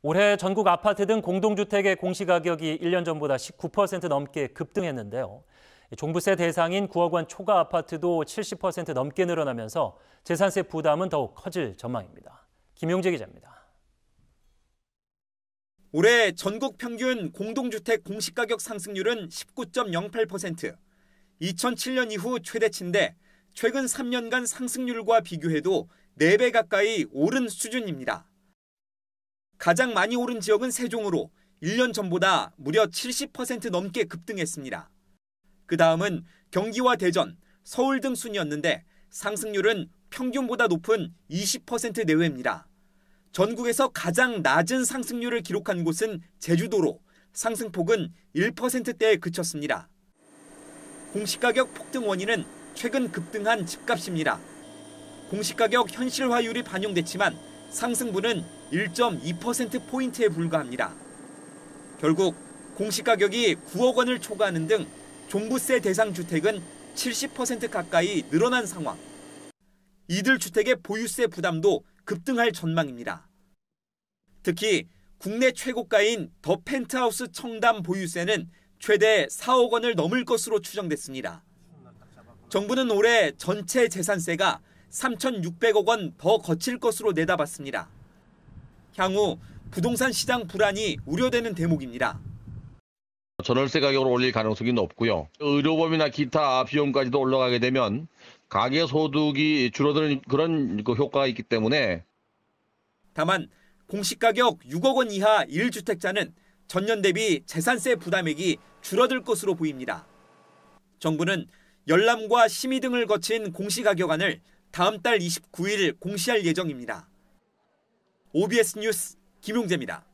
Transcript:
올해 전국 아파트 등 공동주택의 공시가격이 1년 전보다 19% 넘게 급등했는데요. 종부세 대상인 9억 원 초과 아파트도 70% 넘게 늘어나면서 재산세 부담은 더욱 커질 전망입니다. 김용재 기자입니다. 올해 전국 평균 공동주택 공시가격 상승률은 19.08%, 2007년 이후 최대치인데 최근 3년간 상승률과 비교해도 4배 가까이 오른 수준입니다. 가장 많이 오른 지역은 세종으로 1년 전보다 무려 70% 넘게 급등했습니다. 그 다음은 경기와 대전, 서울 등 순이었는데 상승률은 평균보다 높은 20% 내외입니다. 전국에서 가장 낮은 상승률을 기록한 곳은 제주도로 상승폭은 1%대에 그쳤습니다. 공시가격 폭등 원인은 최근 급등한 집값입니다. 공시가격 현실화율이 반영됐지만 상승분은 1.2%포인트에 불과합니다. 결국 공시가격이 9억 원을 초과하는 등 종부세 대상 주택은 70% 가까이 늘어난 상황. 이들 주택의 보유세 부담도 급등할 전망입니다. 특히 국내 최고가인 더 펜트하우스 청담 보유세는 최대 4억 원을 넘을 것으로 추정됐습니다. 정부는 올해 전체 재산세가 3,600억 원 더 거칠 것으로 내다봤습니다. 향후 부동산 시장 불안이 우려되는 대목입니다. 전월세 가격을 올릴 가능성이 높고요. 의료범이나 기타 비용까지도 올라가게 되면 가계 소득이 줄어드는 그런 그 효과가 있기 때문에 다만 공시가격 6억 원 이하 1주택자는 전년 대비 재산세 부담액이 줄어들 것으로 보입니다. 정부는 열람과 심의 등을 거친 공시가격안을 다음 달 29일 공시할 예정입니다. OBS 뉴스 김용재입니다.